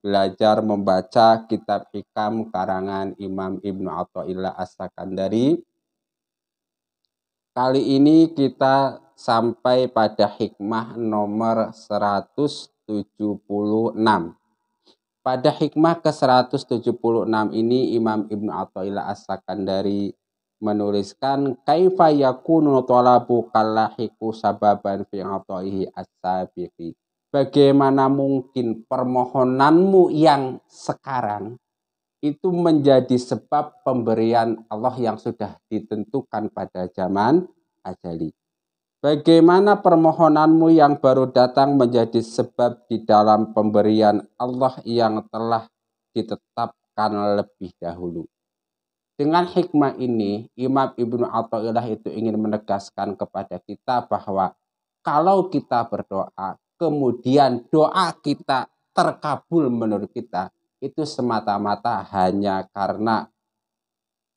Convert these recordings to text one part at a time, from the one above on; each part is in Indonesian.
belajar membaca kitab hikam karangan Imam Ibn Atta'illah As-Sakandari. Kali ini kita sampai pada hikmah nomor 176. Pada hikmah ke-176 ini Imam Ibn Atta'illah As-Sakandari menuliskan kaifa yakunu talabu kallahiku sababan fi ataihi as-sabiqi bagaimana mungkin permohonanmu yang sekarang itu menjadi sebab pemberian Allah yang sudah ditentukan pada zaman ajali. Bagaimana permohonanmu yang baru datang menjadi sebab di dalam pemberian Allah yang telah ditetapkan lebih dahulu. Dengan hikmah ini, Imam Ibnu Athaillah itu ingin menegaskan kepada kita bahwa kalau kita berdoa, kemudian doa kita terkabul menurut kita, itu semata-mata hanya karena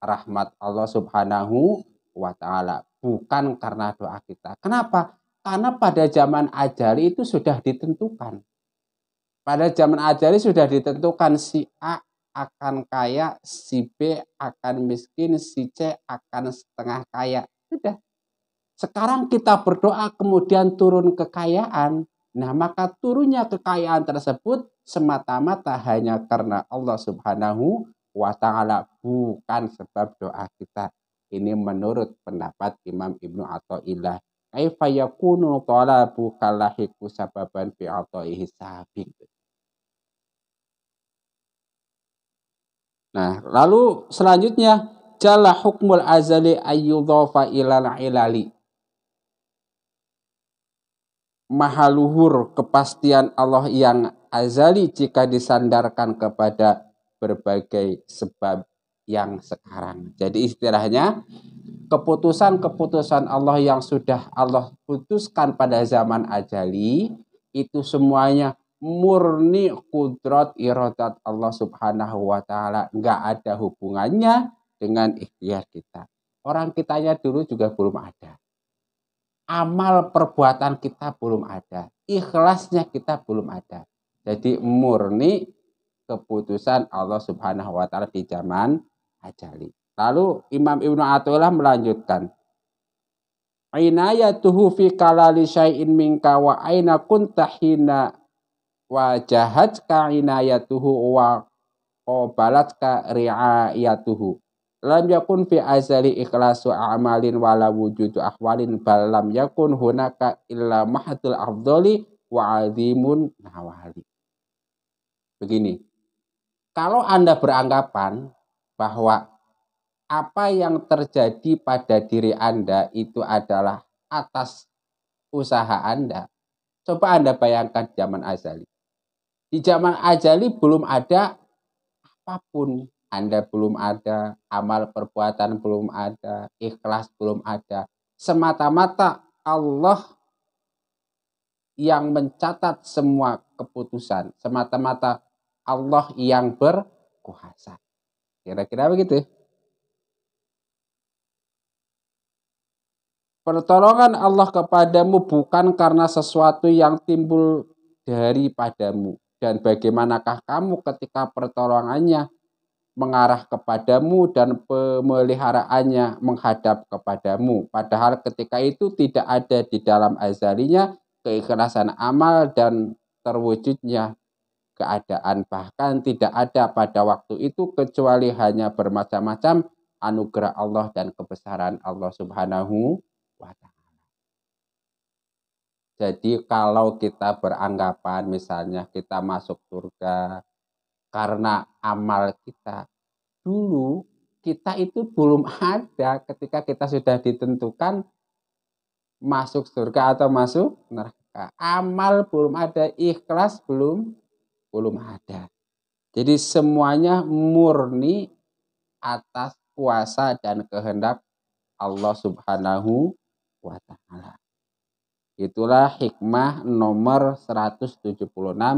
rahmat Allah Subhanahu wa taala, bukan karena doa kita. Kenapa? Karena pada zaman ajari itu sudah ditentukan. Pada zaman ajari sudah ditentukan si A akan kaya, si B akan miskin, si C akan setengah kaya. Sudah. Sekarang kita berdoa kemudian turun kekayaan. Nah, maka turunnya kekayaan tersebut semata-mata hanya karena Allah Subhanahu wa taala, bukan sebab doa kita. Ini menurut pendapat Imam Ibnu Athaillah. Kaifa yakunu talabu kalahiku sababan fi ataihi sabiq. Nah, lalu selanjutnya jala hukmul azali ayyudhafa ilal ilali mahaluhur kepastian Allah yang azali jika disandarkan kepada berbagai sebab yang sekarang. Jadi istilahnya keputusan-keputusan Allah yang sudah Allah putuskan pada zaman ajali itu semuanya murni kudrat iradat Allah subhanahu wa ta'ala. Nggak ada hubungannya dengan ikhtiar kita. Orang kitanya dulu juga belum ada amal perbuatan kita belum ada, ikhlasnya kita belum ada. Jadi murni keputusan Allah Subhanahu wa taala di zaman ajali. Lalu Imam Ibnu Athaillah melanjutkan tuhu fi kalali syai'in minka wa aina kunta hina wa jahatka inayatuhu wa qabalatka ri'ayatuhu lam yakun fi azali ikhlasu amalin wala wujudu ahwalin bal lam yakun hunaka illa mahatul afdoli wa azimun nawali. Begini, kalau Anda beranggapan bahwa apa yang terjadi pada diri Anda itu adalah atas usaha Anda, coba Anda bayangkan zaman azali. Di zaman azali belum ada apapun anda belum ada, amal perbuatan belum ada, ikhlas belum ada. Semata-mata Allah yang mencatat semua keputusan, semata-mata Allah yang berkuasa. Kira-kira begitu. Ya? Pertolongan Allah kepadamu bukan karena sesuatu yang timbul daripadamu. Dan bagaimanakah kamu ketika pertolongannya mengarah kepadamu dan pemeliharaannya menghadap kepadamu. Padahal ketika itu tidak ada di dalam azalinya keikhlasan amal dan terwujudnya keadaan. Bahkan tidak ada pada waktu itu kecuali hanya bermacam-macam anugerah Allah dan kebesaran Allah subhanahu wa ta'ala. Jadi kalau kita beranggapan misalnya kita masuk surga, karena amal kita dulu kita itu belum ada ketika kita sudah ditentukan masuk surga atau masuk neraka. Amal belum ada, ikhlas belum belum ada. Jadi semuanya murni atas kuasa dan kehendak Allah Subhanahu wa taala. Itulah hikmah nomor 176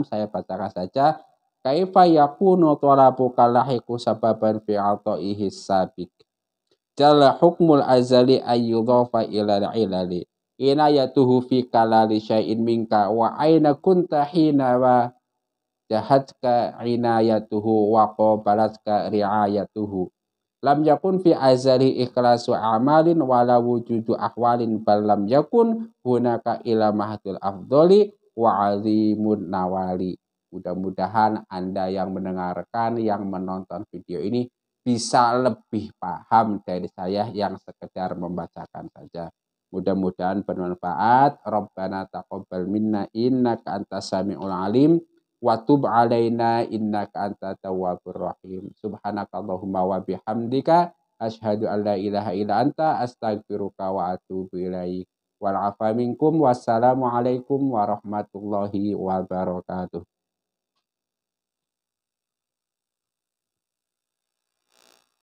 saya bacakan saja kaifa yakunu talabu kalahiku sababan fi ataihi sabik jala hukmul azali ayyudhafa ila ilali inayatuhu fi kalali syai'in minka wa aina kunta hina wa jahatka inayatuhu wa qobalatka riayatuhu lam yakun fi azali ikhlasu amalin wala wujudu ahwalin bal lam yakun hunaka ila mahatul afdoli wa azimun nawali Mudah-mudahan Anda yang mendengarkan, yang menonton video ini bisa lebih paham dari saya yang sekedar membacakan saja. Mudah-mudahan bermanfaat. Rabbana taqabbal minna innaka antas samiul alim wa tub alaina innaka antat tawwabur rahim. Subhanakallahumma wa bihamdika asyhadu an la ilaha illa anta astaghfiruka wa atubu ilaik. Wal minkum wassalamualaikum warahmatullahi wabarakatuh.